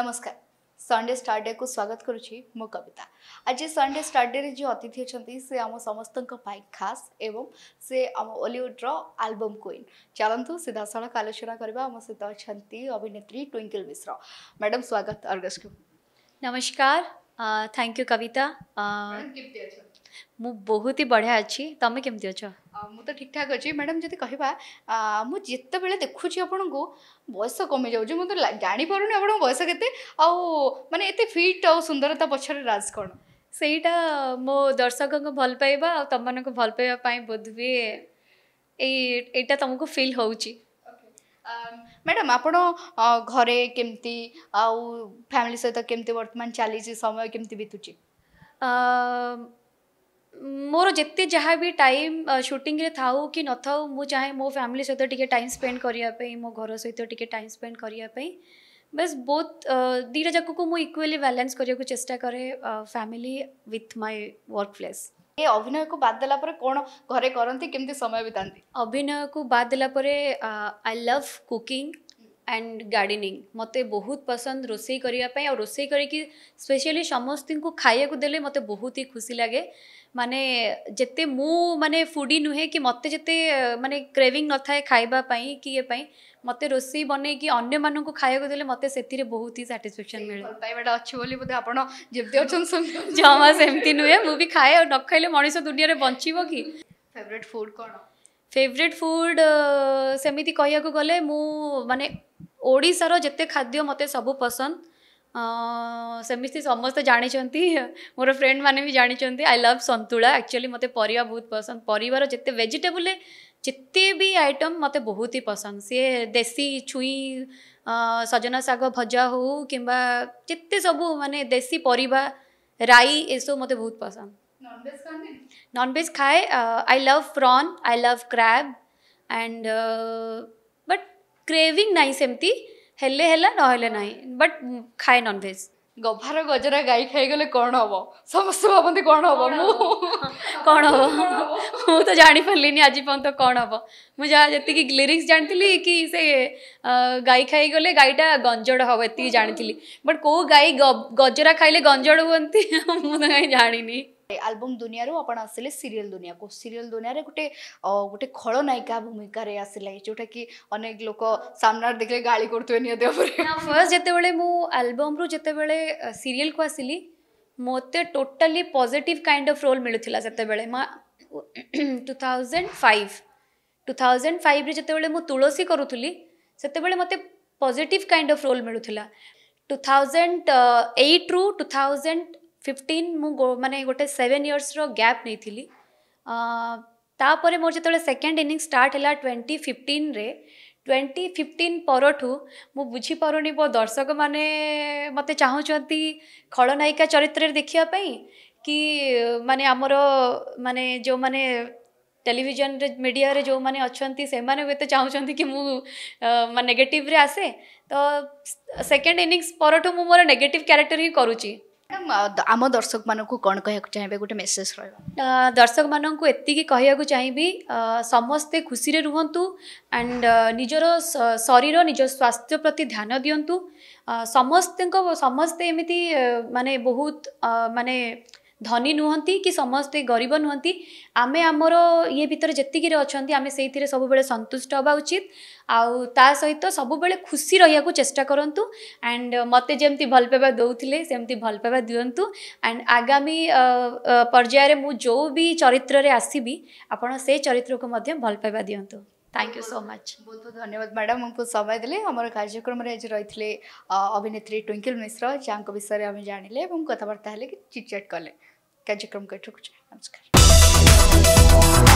नमस्कार संडे स्टार्टे को स्वागत करुच्ची मो कविता आज संडे स्टार्टे जो अतिथि अच्छा से आम समस्त खास एवं से आम ओलीउड आलबम क्वीन चलतु सीधा सड़क आलोचना करने आम सहित अच्छा अभिनेत्री ट्विंकल मिश्र मैडम स्वागत अर्गस को नमस्कार थैंक यू कविता मु बहुत ही बढ़िया अच्छी तुम्हें कमी अच्छा म तो ठीक ठाक अझ म्याडम ज म जेबे देखु आउनु बयस कमिजाउ म त जापाउ आउँछ बयस केते आउने फिट आउँ सुन्दरता पछ कन् सही मर्शकको भल पाउ त भए बि एटा त म फोके म्याडम आप घर के फ्यामिली सहित के बर्तमान चाहिँ समय केतु मोर जिते जहाँ भी टाइम सुटिंग था कि न था मुझे मो फैमिली सहित टाइम स्पेड करने मो घर सहित टी टाइम स्पेड करने बस बहुत दीटा जाक को मुझे इक्वली बैलेंस कर को चेस्टा करे family with my workplace ये अभिनय को बाद देलापर कौन घरे करती कमी समय बिता अभिनय को बाद देलापर I love cooking and gardening मत बहुत पसंद रोसे करने रोसे करी स्पेशली समस्ती को खाया दे मत बहुत ही खुशी लगे माने जिते मु माने फूडी नुहे कि मत जिते माने क्रेविंग न थाए खाइबा कि ये मत रोष बन अन्न मान खाया दे मत से बहुत ही साटिस्फेक्शन मिले अच्छी बोध आपड़ा नुहे मुझे खाए न खाइले मनीष दुनिया में बंच फेवरेट फुड कौन फेवरेट फुड सेमती कह गले मु माने खाद्य मते सब पसंद ସେମିତି ସମସ୍ତେ ଜାଣିଛନ୍ତି ମୋର ଫ୍ରେଣ୍ଡମାନେ ବି ଜାଣିଛନ୍ତି ଆଇ ଲଭ୍ ସନ୍ତୁଳା ଆକ୍ଚୁଆଲି ମୋତେ ପରିବା ବହୁତ ପସନ୍ଦ ପରିବାର ଯେତେ ଭେଜିଟେବୁଲ୍ରେ ଯେତେ ବି ଆଇଟମ୍ ମୋତେ ବହୁତ ହି ପସନ୍ଦ ସିଏ ଦେଶୀ ଛୁଇଁ ସଜନା ଶାଗ ଭଜା ହେଉ କିମ୍ବା ଯେତେ ସବୁ ମାନେ ଦେଶୀ ପରିବା ରାଇ ଏସବୁ ମୋତେ ବହୁତ ପସନ୍ଦ ନନଭେଜ୍ ଖାଏ I love prawn I love crab and but craving ନାହିଁ ସେମିତି ହେଲେ ହେଲା ନହେଲେ ନାହିଁ ବଟ୍ ଖାଏ ନନଭେଜ୍ ଗଭାର ଗଜରା ଗାଈ ଖାଇଗଲେ କ'ଣ ହେବ ସମସ୍ତେ ଭାବନ୍ତି କ'ଣ ହେବ ମୁଁ କ'ଣ ହେବ ମୁଁ ତ ଜାଣିପାରିଲିନି ଆଜି ପର୍ଯ୍ୟନ୍ତ କ'ଣ ହେବ ମୁଁ ଯାହା ଯେତିକି ଲିରିକ୍ସ ଜାଣିଥିଲି କି ସେ ଗାଈ ଖାଇଗଲେ ଗାଈଟା ଗଞ୍ଜଡ଼ ହେବ ଏତିକି ଜାଣିଥିଲି ବଟ୍ କେଉଁ ଗାଈ ଗଜରା ଖାଇଲେ ଗଞ୍ଜଡ଼ ହୁଅନ୍ତି ମୁଁ ତ କାହିଁ ଜାଣିନି ଆଲବମ୍ ଦୁନିଆରୁ ଆପଣ ଆସିଲେ ସିରିଏଲ୍ ଦୁନିଆକୁ ସିରିଏଲ୍ ଦୁନିଆରେ ଗୋଟେ ଗୋଟେ ଖଳନାୟିକା ଭୂମିକାରେ ଆସିଲା ଯେଉଁଟାକି ଅନେକ ଲୋକ ସାମ୍ନାରେ ଦେଖିଲେ ଗାଳି କରୁଥିବେ ନିହାତି ଉପରେ ଫାର୍ଷ୍ଟ ଯେତେବେଳେ ମୁଁ ଆଲବମ୍ରୁ ଯେତେବେଳେ ସିରିଏଲ୍କୁ ଆସିଲି ମୋତେ totally positive kind of role ମିଳୁଥିଲା ସେତେବେଳେ ମା two thousand five two thousand ଫାଇଭ୍ରେ ଯେତେବେଳେ ମୁଁ ତୁଳସୀ କରୁଥିଲି ସେତେବେଳେ ମୋତେ ପଜିଟିଭ୍ କାଇଣ୍ଡ ଅଫ୍ ରୋଲ୍ ମିଳୁଥିଲା ଟୁ ଥାଉଜେଣ୍ଡ ଏଇଟ୍ରୁ ଟୁ ଥାଉଜେଣ୍ଡ फिफ्टीन मुझ मैं गोटे सेवेन इयर्स रैप नहीं थी तापर मोर जो सेकेंड इनिंग स्टार्ट है ट्वेंटी फिफ्टीन ट्वेंटी फिफ्टन पर बुझीपी मो दर्शक मैंने मत चाहते खड़नायिका चरित्र देखापी कि मानने आमर मान जो मैंने टेलीजन मीडिया जो मैंने अच्छा से मैंने हे तो चाहते कि मुगेटिव्रे आसे तो सेकेंड इनिंग्स पर मोर नेगेटिव क्यारेक्टर ही करुच्ची आम दर्शक मान कौन कह चाहिए गोटे मेसेज रहा दर्शक मानू एति चाहिए समस्ते खुशी रुहतु एंड निजर शरीर निज स्वास्थ्य प्रति ध्यान दिंतु समस्त समस्ते एमती मानने बहुत मानने ଧନୀ ନୁହନ୍ତି କି ସମସ୍ତେ ଗରିବ ନୁହନ୍ତି ଆମେ ଆମର ଇଏ ଭିତରେ ଯେତିକିରେ ଅଛନ୍ତି ଆମେ ସେଇଥିରେ ସବୁବେଳେ ସନ୍ତୁଷ୍ଟ ହେବା ଉଚିତ ଆଉ ତା ସହିତ ସବୁବେଳେ ଖୁସି ରହିବାକୁ ଚେଷ୍ଟା କରନ୍ତୁ ଆଣ୍ଡ ମୋତେ ଯେମିତି ଭଲ ପାଇବା ଦେଉଥିଲେ ସେମିତି ଭଲ ପାଇବା ଦିଅନ୍ତୁ ଆଣ୍ଡ ଆଗାମୀ ପର୍ଯ୍ୟାୟରେ ମୁଁ ଯେଉଁ ବି ଚରିତ୍ରରେ ଆସିବି ଆପଣ ସେ ଚରିତ୍ରକୁ ମଧ୍ୟ ଭଲ ପାଇବା ଦିଅନ୍ତୁ थैंक यू सो मच बहुत बहुत धन्यवाद मैडम हमको समय देले आम कार्यक्रम आज रही अभिनेत्री ट्विंकल मिश्र जहाँ विषय में आम जाने कथबार्ता है कि चिटचाट कले कार्यक्रम को नमस्कार